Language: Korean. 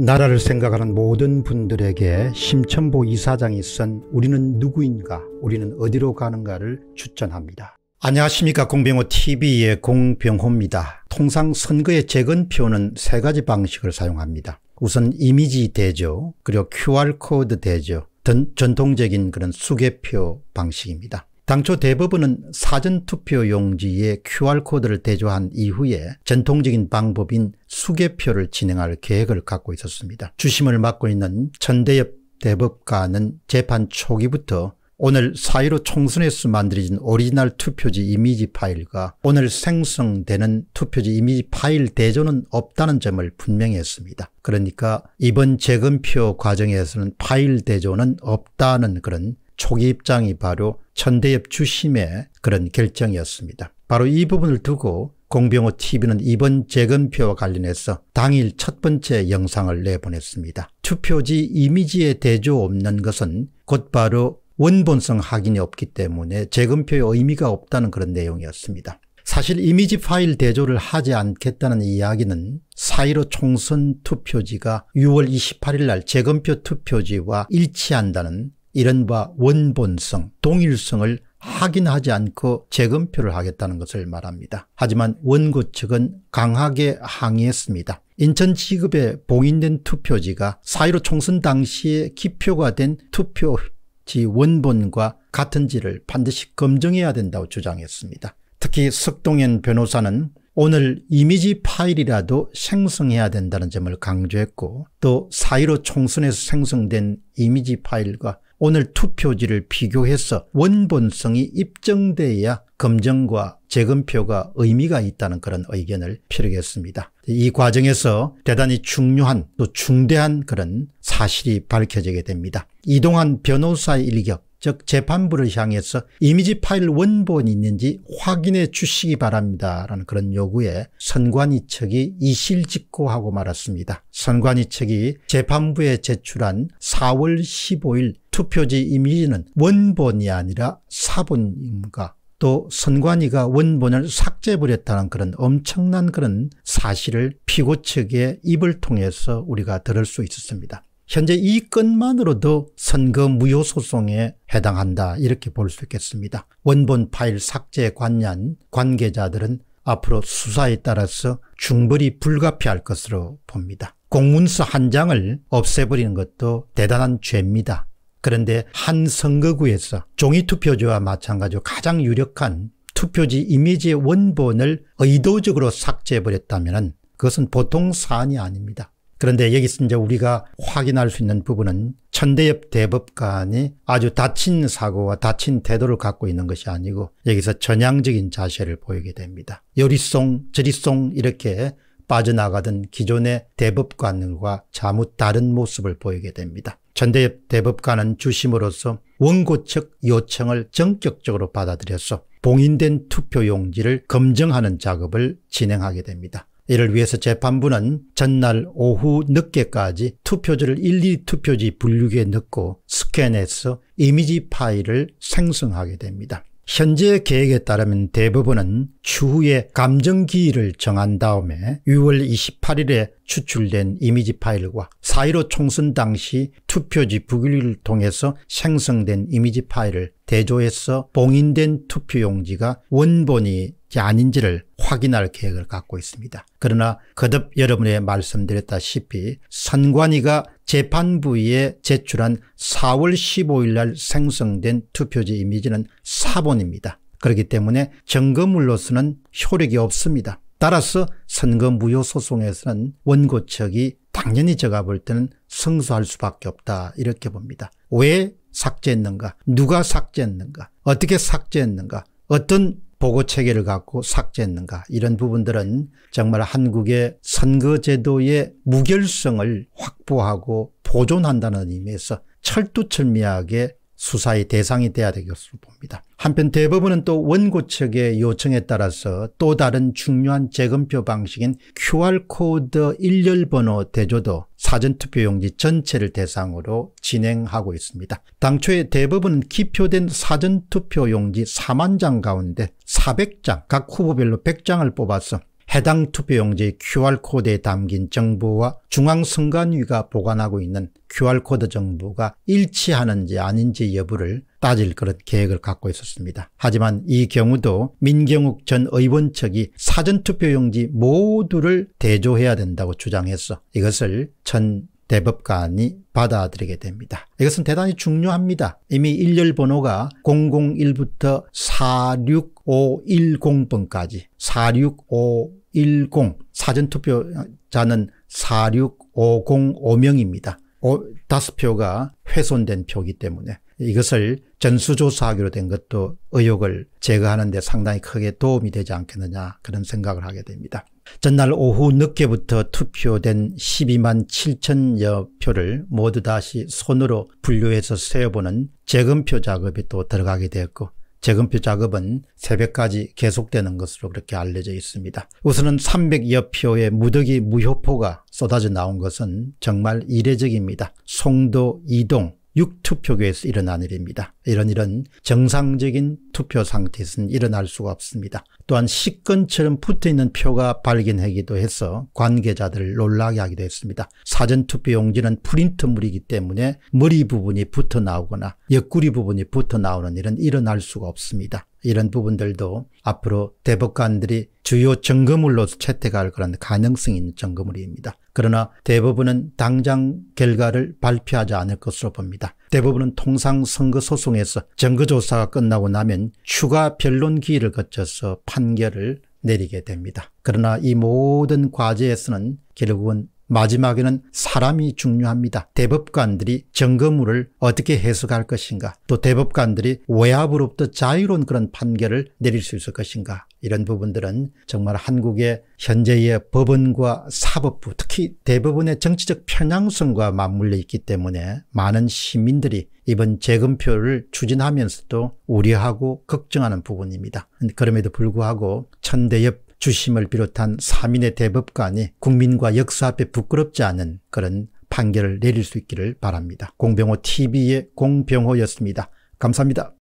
나라를 생각하는 모든 분들에게 심천보 이사장이 쓴 우리는 누구인가 우리는 어디로 가는가를 추천합니다. 안녕하십니까 공병호TV의 공병호입니다. 통상 선거의 재건표는 세 가지 방식을 사용합니다. 우선 이미지 대조 그리고 QR코드 대조 전통적인 그런 수개표 방식입니다. 당초 대법원은 사전투표 용지에 QR코드를 대조한 이후에 전통적인 방법인 수개표를 진행할 계획을 갖고 있었습니다. 주심을 맡고 있는 천대엽 대법관은 재판 초기부터 오늘 사1로 총선에서 만들어진 오리지널 투표지 이미지 파일과 오늘 생성되는 투표지 이미지 파일 대조는 없다는 점을 분명히 했습니다. 그러니까 이번 재검표 과정에서는 파일 대조는 없다는 그런 초기 입장이 바로 천대엽 주심의 그런 결정이었습니다. 바로 이 부분을 두고 공병호 TV는 이번 재검표와 관련해서 당일 첫 번째 영상을 내보냈습니다. 투표지 이미지에 대조 없는 것은 곧바로 원본성 확인이 없기 때문에 재검표의 의미가 없다는 그런 내용이었습니다. 사실 이미지 파일 대조를 하지 않겠다는 이야기는 사이로 총선 투표지가 6월 28일 날 재검표 투표지와 일치한다는 이른바 원본성, 동일성을 확인하지 않고 재검표를 하겠다는 것을 말합니다. 하지만 원고 측은 강하게 항의했습니다. 인천 지급에 봉인된 투표지가 사1 5 총선 당시에 기표가 된 투표지 원본과 같은지를 반드시 검증해야 된다고 주장했습니다. 특히 석동현 변호사는 오늘 이미지 파일이라도 생성해야 된다는 점을 강조했고 또 4.15 총선에서 생성된 이미지 파일과 오늘 투표지를 비교해서 원본성이 입증돼야 검증과 재검표가 의미가 있다는 그런 의견을 피력했습니다. 이 과정에서 대단히 중요한 또 중대한 그런 사실이 밝혀지게 됩니다. 이동한 변호사의 일격 즉 재판부를 향해서 이미지 파일 원본이 있는지 확인해 주시기 바랍니다. 라는 그런 요구에 선관위 측이 이실직고하고 말았습니다. 선관위 측이 재판부에 제출한 4월 15일 투표지 이미지는 원본이 아니라 사본인가 또 선관위가 원본을 삭제해버렸다는 그런 엄청난 그런 사실을 피고 측의 입을 통해서 우리가 들을 수 있었습니다. 현재 이 건만으로도 선거 무효 소송에 해당한다 이렇게 볼 수 있겠습니다. 원본 파일 삭제에 관한 관계자들은 앞으로 수사에 따라서 중벌이 불가피할 것으로 봅니다. 공문서 한 장을 없애버리는 것도 대단한 죄입니다. 그런데 한 선거구에서 종이투표지와 마찬가지로 가장 유력한 투표지 이미지의 원본을 의도적으로 삭제해버렸다면 그것은 보통 사안이 아닙니다. 그런데 여기서 이제 우리가 확인할 수 있는 부분은 천대엽 대법관이 아주 다친 사고와 다친 태도를 갖고 있는 것이 아니고 여기서 전향적인 자세를 보이게 됩니다. 여리송 저리송 이렇게 빠져나가던 기존의 대법관과 자뭇 다른 모습을 보이게 됩니다. 천대엽 대법관은 주심으로서 원고 측 요청을 전격적으로 받아들여서 봉인된 투표용지를 검증하는 작업을 진행하게 됩니다. 이를 위해서 재판부는 전날 오후 늦게까지 투표지를 일일 투표지 분류기에 넣고 스캔해서 이미지 파일을 생성하게 됩니다. 현재 계획에 따르면 대법원은 추후에 감정기일을 정한 다음에 6월 28일에 추출된 이미지 파일과 4.15 총선 당시 투표지 부결를 통해서 생성된 이미지 파일을 대조해서 봉인된 투표용지가 원본이 아닌지를 확인할 계획을 갖고 있습니다. 그러나 거듭 여러분의 말씀드렸다시피 선관위가 재판부에 제출한 4월 15일 날 생성된 투표지 이미지는 사본입니다. 그렇기 때문에 점검물로서는 효력이 없습니다. 따라서 선거 무효 소송에서는 원고 측이 당연히 제가 볼 때는 승소할 수밖에 없다 이렇게 봅니다. 왜 삭제했는가? 누가 삭제했는가? 어떻게 삭제했는가? 어떤 보고 체계를 갖고 삭제했는가? 이런 부분들은 정말 한국의 선거제도의 무결성을 확보하고 보존한다는 의미에서 철두철미하게 수사의 대상이 돼야 될 것으로 봅니다. 한편 대법원은 또 원고 측의 요청에 따라서 또 다른 중요한 재검표 방식인 QR코드 일렬 번호 대조도 사전투표용지 전체를 대상으로 진행하고 있습니다. 당초에 대법원은 기표된 사전투표용지 4만 장 가운데 400장 각 후보별로 100장을 뽑아서 해당 투표용지 QR코드에 담긴 정보와 중앙선관위가 보관하고 있는 QR코드 정보가 일치하는지 아닌지 여부를 따질 그런 계획을 갖고 있었습니다. 하지만 이 경우도 민경욱 전 의원 측이 사전투표용지 모두를 대조해야 된다고 주장했어. 이것을 전 대법관이 받아들이게 됩니다. 이것은 대단히 중요합니다. 이미 일렬 번호가 001부터 46510번까지 46510 사전투표자는 46505명입니다. 5표가 훼손된 표기 때문에 이것을 전수조사하기로 된 것도 의혹을 제거하는 데 상당히 크게 도움이 되지 않겠느냐 그런 생각을 하게 됩니다. 전날 오후 늦게부터 투표된 12만 7천여 표를 모두 다시 손으로 분류해서 세어보는 재검표 작업이 또 들어가게 되었고 재검표 작업은 새벽까지 계속되는 것으로 그렇게 알려져 있습니다. 우선은 300여 표의 무더기 무효포가 쏟아져 나온 것은 정말 이례적입니다. 송도 이동 6투표구에서 일어난 일입니다. 이런 일은 정상적인 투표 상태에서는 일어날 수가 없습니다. 또한 식건처럼 붙어있는 표가 발견하기도 해서 관계자들을 놀라게 하기도 했습니다. 사전투표 용지는 프린트물이기 때문에 머리 부분이 붙어 나오거나 옆구리 부분이 붙어 나오는 일은 일어날 수가 없습니다. 이런 부분들도 앞으로 대법관들이 주요 점검물로 채택할 그런 가능성 이 있는 점검물입니다. 그러나 대부분은 당장 결과를 발표하지 않을 것으로 봅니다. 대부분은 통상 선거 소송에서 증거조사가 끝나고 나면 추가 변론 기일을 거쳐서 판결을 내리게 됩니다. 그러나 이 모든 과제에서는 결국은 마지막에는 사람이 중요합니다. 대법관들이 점검물을 어떻게 해석할 것인가 또 대법관들이 외압으로부터 자유로운 그런 판결을 내릴 수 있을 것인가 이런 부분들은 정말 한국의 현재의 법원과 사법부 특히 대법원의 정치적 편향성과 맞물려 있기 때문에 많은 시민들이 이번 재검표를 추진하면서도 우려하고 걱정하는 부분입니다. 그럼에도 불구하고 천대엽 주심을 비롯한 사민의 대법관이 국민과 역사 앞에 부끄럽지 않은 그런 판결을 내릴 수 있기를 바랍니다. 공병호 TV의 공병호였습니다. 감사합니다.